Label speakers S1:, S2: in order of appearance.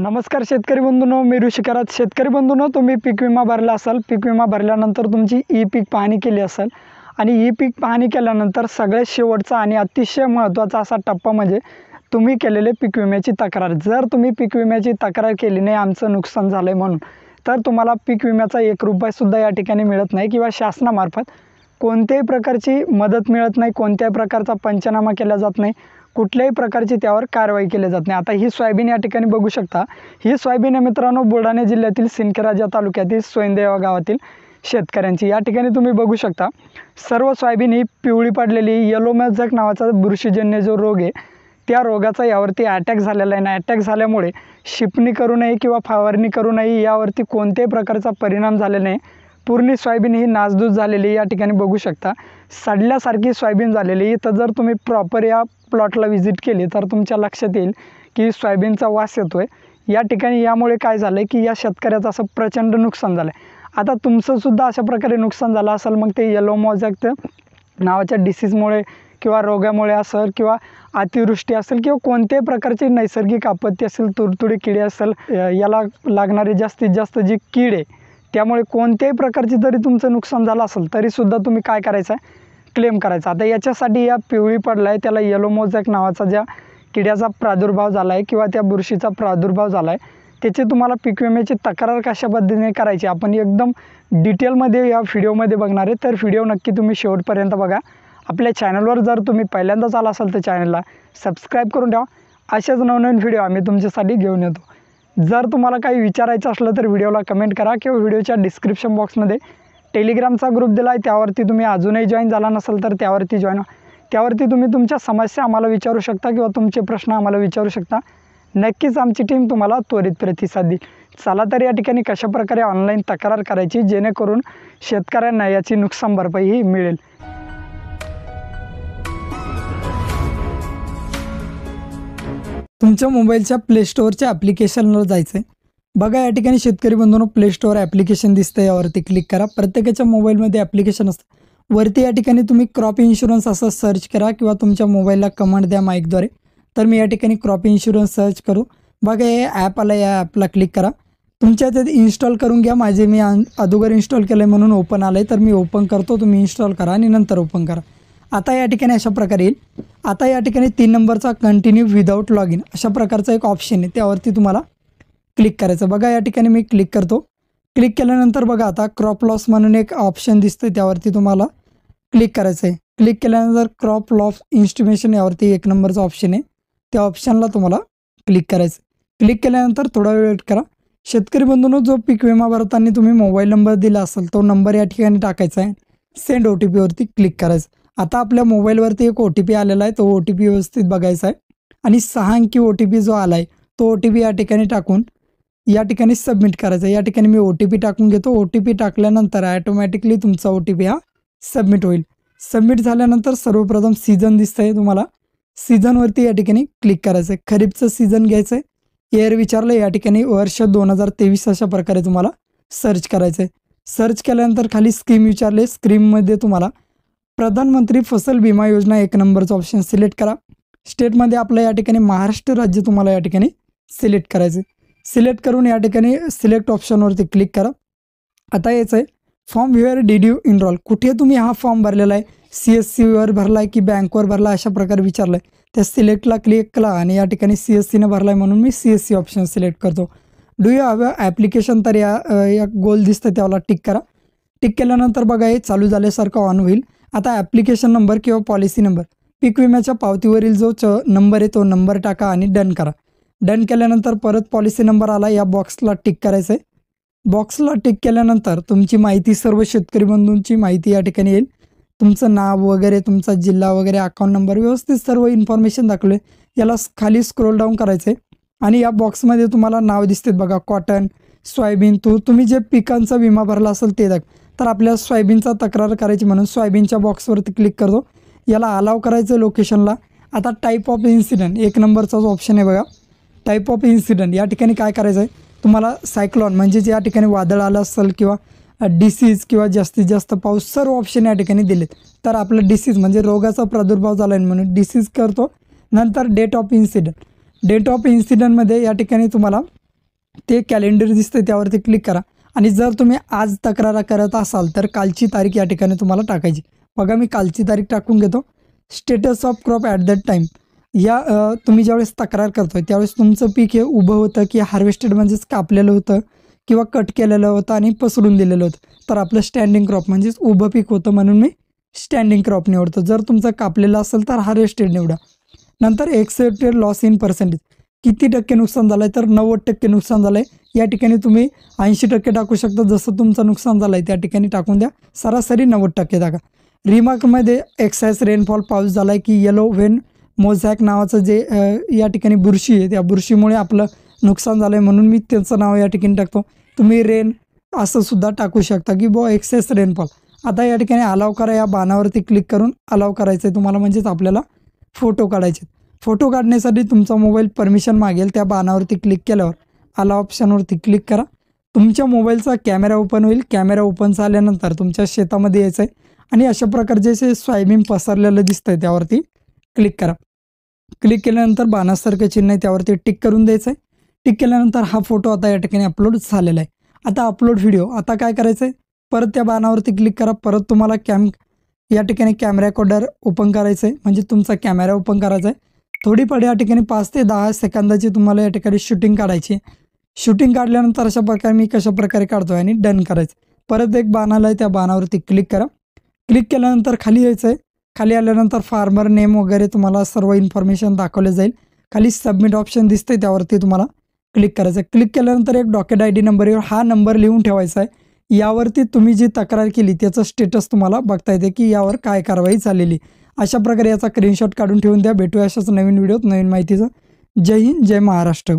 S1: नमस्कार शेतकरी बंधूंनो मी ऋषिकारात शेतकरी बंधूंनो तुम्ही पीक विमा भरला असाल पीक विमा भरल्यानंतर तुमची ई पीक पाहणी केली असेल आणि ई पीक पाहणी केल्यानंतर सगळ्यात शेवटचा आणि अतिशय महत्त्वाचा असा टप्पा म्हणजे तुम्ही केलेले पीक विम्याची तक्रार जर तुम्ही पीक विम्याची तक्रार केली नाही आमचं नुकसान झालं आहे म्हणून तर तुम्हाला पीक विम्याचा एक रुपयासुद्धा या ठिकाणी मिळत नाही किंवा शासनामार्फत कोणत्याही प्रकारची मदत मिळत नाही कोणत्याही प्रकारचा पंचनामा केला जात नाही कुठल्याही प्रकारची त्यावर कारवाई केली जात नाही आता ही सोयाबीन या ठिकाणी बघू शकता ही सोयाबीन आहे मित्रांनो बुलढाणा जिल्ह्यातील सिंदखेराजा तालुक्यातील सोयंदेवा गावातील शेतकऱ्यांची या ठिकाणी तुम्ही बघू शकता सर्व सोयाबीन ही पिवळी पडलेली येलोमॅझक नावाचा बुरशीजन्य जो रोग आहे त्या रोगाचा यावरती अटॅक झालेला आहे ना अटॅक झाल्यामुळे शिपणी करू नये किंवा फवारणी करू नये यावरती कोणत्याही प्रकारचा परिणाम झालेला नाही पूर्ण सोयाबीन ही नाजदूस झालेली या ठिकाणी बघू शकता सडल्यासारखी सोयाबीन झालेली इथं जर तुम्ही प्रॉपर या प्लॉटला व्हिजिट केली तर तुमच्या लक्षात येईल की सोयाबीनचा वास येतो आहे या ठिकाणी यामुळे काय झालं की या शेतकऱ्याचं असं प्रचंड नुकसान झालं आहे आता तुमचंसुद्धा अशा प्रकारे नुकसान झालं असेल मग ते येलो मोजॅक्ट नावाच्या डिसीजमुळे किंवा रोगामुळे असेल किंवा अतिवृष्टी असेल किंवा कोणत्याही प्रकारची नैसर्गिक आपत्ती असेल तुडतुडे किडे असेल याला लागणारे जास्तीत जास्त जी कीड आहे त्यामुळे कोणत्याही प्रकारचे जरी तुमचं नुकसान झालं असेल तरीसुद्धा तुम्ही काय करायचं आहे क्लेम करायचा आता याच्यासाठी या पिवळी पडला आहे त्याला येलो मोजॅक नावाचा ज्या किड्याचा प्रादुर्भाव झाला आहे किंवा त्या बुरशीचा प्रादुर्भाव झाला आहे त्याची तुम्हाला पीक विम्याची तक्रार कशा पद्धतीने करायची आपण एकदम डिटेलमध्ये या व्हिडिओमध्ये बघणार आहे तर व्हिडिओ नक्की तुम्ही शेवटपर्यंत बघा आपल्या चॅनलवर जर तुम्ही पहिल्यांदाच आला असाल तर चॅनलला सबस्क्राईब करून ठेवा अशाच नवनवीन व्हिडिओ आम्ही तुमच्यासाठी घेऊन येतो जर तुम्हाला काही विचारायचं असलं तर व्हिडिओला कमेंट करा किंवा व्हिडिओच्या डिस्क्रिप्शन बॉक्समध्ये टेलिग्रामचा ग्रुप दिला आहे त्यावरती तुम्ही अजूनही जॉईन झाला नसेल तर त्यावरती जॉईन त्यावरती तुम्ही तुमच्या समस्या आम्हाला विचारू शकता किंवा तुमचे प्रश्न आम्हाला विचारू शकता नक्कीच आमची टीम तुम्हाला त्वरित प्रतिसाद देईल चला तर या ठिकाणी कशाप्रकारे ऑनलाईन तक्रार करायची जेणेकरून शेतकऱ्यांना याची नुकसान भरपाई ही मिळेल तुमच्या मोबाईलच्या प्ले स्टोअरच्या ॲप्लिकेशनवर जायचं आहे बघा या ठिकाणी शेतकरी बंधून प्ले स्टोअर ॲप्लिकेशन दिसतं यावरती क्लिक करा प्रत्येकाच्या मोबाईलमध्ये ॲप्लिकेशन असतं वरती या ठिकाणी तुम्ही क्रॉप इन्शुरन्स असं सर्च करा किंवा तुमच्या मोबाईलला कमांड द्या माईकद्वारे तर मी या ठिकाणी क्रॉप इन्शुरन्स सर्च करू बघा हे ॲप आलं या ॲपला क्लिक करा तुमच्या इन्स्टॉल करून घ्या माझे मी अगोदर इन्स्टॉल केलं आहे म्हणून ओपन आलं आहे तर मी ओपन करतो तुम्ही इन्स्टॉल करा आणि नंतर ओपन करा आता या ठिकाणी अशा प्रकारे येईल आता या ठिकाणी तीन नंबरचा कंटिन्यू विदाऊट लॉग इन अशा प्रकारचा एक ऑप्शन आहे त्यावरती तुम्हाला क्लिक करायचं बघा या ठिकाणी मी क्लिक करतो क्लिक केल्यानंतर बघा आता क्रॉप लॉस म्हणून एक ऑप्शन दिसतं त्यावरती तुम्हाला क्लिक करायचं आहे क्लिक केल्यानंतर क्रॉप लॉस इन्स्टिमेशन यावरती एक नंबरचा ऑप्शन आहे त्या ऑप्शनला तुम्हाला क्लिक करायचं क्लिक केल्यानंतर थोडा वेळ वेट करा शेतकरी बंधूनच जो पीक विमा भरताना तुम्ही मोबाईल नंबर दिला असेल तो नंबर या ठिकाणी टाकायचा आहे सेंड ओ टी पीवरती क्लिक करायचं आता आपल्या मोबाईलवरती एक ओ टी पी आलेला आहे तो ओ टी पी व्यवस्थित बघायचा आहे आणि सहा अंकी ओ टी पी जो आला आहे तो ओ टी पी या ठिकाणी टाकून या ठिकाणी सबमिट करायचा आहे या ठिकाणी मी ओ टी पी टाकून घेतो ओ टी पी टाकल्यानंतर ॲटोमॅटिकली तुमचा ओ टी पी हा सबमिट होईल सबमिट झाल्यानंतर सर्वप्रथम सीझन दिसतं आहे तुम्हाला सीझनवरती या ठिकाणी क्लिक करायचं आहे खरीपचं सीझन घ्यायचं आहे एअर विचारलं या ठिकाणी वर्ष दोन हजार तेवीस अशा प्रकारे तुम्हाला सर्च करायचं आहे सर्च केल्यानंतर खाली स्कीम विचारले स्क्रीनमध्ये तुम्हाला प्रधानमंत्री फसल विमा योजना एक नंबरचं ऑप्शन सिलेक्ट करा स्टेटमध्ये आपलं या ठिकाणी महाराष्ट्र राज्य तुम्हाला या ठिकाणी सिलेक्ट करायचं सिलेक्ट करून या ठिकाणी सिलेक्ट ऑप्शनवरती क्लिक करा आता याचं आहे form viewer D U enrol कुठे तुम्ही हा फॉर्म भरलेला आहे सी एस सीवर भरला आहे की बँकवर भरला अशा प्रकारे विचारलं आहे त्या सिलेक्टला क्लिक करा आणि या ठिकाणी सी एस सीनं भरला आहे म्हणून मी C S C option select करतो डू यू हॅव ॲप्लिकेशन तर या या गोल दिसतं त्याला टिक करा टिक केल्यानंतर बघा हे चालू झाल्यासारखं ऑन होईल आता ॲप्लिकेशन नंबर किंवा पॉलिसी नंबर पीक विम्याच्या पावतीवरील जो च नंबर आहे तो नंबर टाका आणि डन करा डन केल्यानंतर परत पॉलिसी नंबर आला या बॉक्सला टिक करायचं आहे बॉक्सला टिक केल्यानंतर तुमची माहिती सर्व शेतकरी बंधूंची माहिती या ठिकाणी येईल तुमचं नाव वगैरे तुमचा जिल्हा वगैरे अकाउंट नंबर व्यवस्थित सर्व इन्फॉर्मेशन दाखवले याला खाली स्क्रोल डाऊन करायचं आहे आणि या बॉक्समध्ये तुम्हाला नाव दिसते बघा कॉटन सोयाबीन तूर तुम्ही जे पिकांचा विमा भरला असेल ते दाख तर आपल्याला सोयाबीनचा तक्रार करायची म्हणून सोयाबीनच्या बॉक्सवरती क्लिक करतो याला अलाव करायचं लोकेशनला आता टाईप ऑफ इन्सिडेंट एक नंबरचाच ऑप्शन आहे बघा टाईप ऑफ इन्सिडंट या ठिकाणी काय करायचं आहे तुम्हाला सायक्लॉन म्हणजेच या ठिकाणी वादळ आलं असेल किंवा डिसीज किंवा जास्तीत जास्त पाऊस सर्व ऑप्शन या ठिकाणी दिलेत तर आपलं डिसीज म्हणजे रोगाचा प्रादुर्भाव झाला आहे म्हणून डिसीज करतो नंतर date of incident date of इन्सिडंटमध्ये या ठिकाणी तुम्हाला ते कॅलेंडर दिसतं त्यावरती क्लिक करा आणि जर तुम्ही आज तक्रार करत असाल तर कालची तारीख या ठिकाणी तुम्हाला टाकायची बघा मी कालची तारीख टाकून घेतो status of crop at that time या तुम्ही ज्यावेळेस तक्रार करतो त्यावेळेस तुमचं पीक हे उभं होतं की हार्वेस्टेड म्हणजेच कापलेलं होतं किंवा कट केलेलं होतं आणि पसरून दिलेलं होतं तर आपलं स्टँडिंग क्रॉप म्हणजेच उभं पीक होतं म्हणून मी स्टँडिंग क्रॉप निवडतो जर तुमचं कापलेलं असेल तर हार्वेस्टेड निवडा नंतर एक्सेप्टेड लॉस इन पर्सेंटेज किती टक्के नुकसान झालं आहे तर नव्वद टक्के नुकसान झालं आहे या ठिकाणी तुम्ही ऐंशी टक्के टाकू शकता जसं तुमचं नुकसान झालं आहे त्या ठिकाणी टाकून द्या सरासरी नव्वद टक्के टाका रिमार्कमध्ये एक्साईज रेनफॉल पाऊस झाला आहे की येलो व्हेन मोझॅक नावाचं जे या ठिकाणी बुरशी आहे त्या बुरशीमुळे आपलं नुकसान झालं आहे म्हणून मी त्यांचं नाव या ठिकाणी टाकतो तुम्ही रेन असं सुद्धा टाकू शकता की बो एक्सेस रेनफॉल आता या ठिकाणी अलाव करा या बाणावरती क्लिक करून अलाव करायचं आहे तुम्हाला म्हणजेच आपल्याला फोटो काढायचे फोटो काढण्यासाठी तुमचा मोबाईल परमिशन मागेल त्या बाणावरती क्लिक केल्यावर आला ऑप्शनवरती क्लिक करा तुमच्या मोबाईलचा कॅमेरा ओपन होईल कॅमेरा ओपन झाल्यानंतर तुमच्या शेतामध्ये यायचं आहे आणि अशा प्रकारचे जे स्वायबीन पसरलेलं दिसतंय त्यावरती क्लिक करा क्लिक केल्यानंतर बाणासारखं चिन्ह आहे त्यावरती टिक करून द्यायचं आहे टिक केल्यानंतर हा फोटो आता या ठिकाणी अपलोड झालेला आहे आता अपलोड व्हिडिओ आता काय करायचं आहे परत त्या बाणावरती क्लिक करा परत तुम्हाला कॅम या ठिकाणी कॅमेरा कोडर ओपन करायचं आहे म्हणजे तुमचा कॅमेरा ओपन करायचा आहे थोडीफार या ठिकाणी पाच ते दहा सेकंदाची तुम्हाला या ठिकाणी शूटिंग काढायची शूटिंग काढल्यानंतर अशा प्रकारे मी कशा प्रकारे काढतो आणि डन करायचं परत एक बाणाला आहे त्या बाणावरती क्लिक करा क्लिक केल्यानंतर खाली यायचं आहे खाली आल्यानंतर फार्मर नेम वगैरे तुम्हाला सर्व इन्फॉर्मेशन दाखवले जाईल खाली सबमिट ऑप्शन दिसते त्यावरती तुम्हाला क्लिक करायचं आहे क्लिक केल्यानंतर एक डॉकेट आय डी नंबर येऊन हा नंबर लिहून ठेवायचा आहे यावरती तुम्ही जी तक्रार केली त्याचं स्टेटस तुम्हाला बघता येते की यावर काय कारवाई झालेली अशा प्रकारे याचा स्क्रीनशॉट काढून ठेवून द्या भेटूया अशाच नवीन व्हिडिओत नवीन माहितीचं जय हिंद जय महाराष्ट्र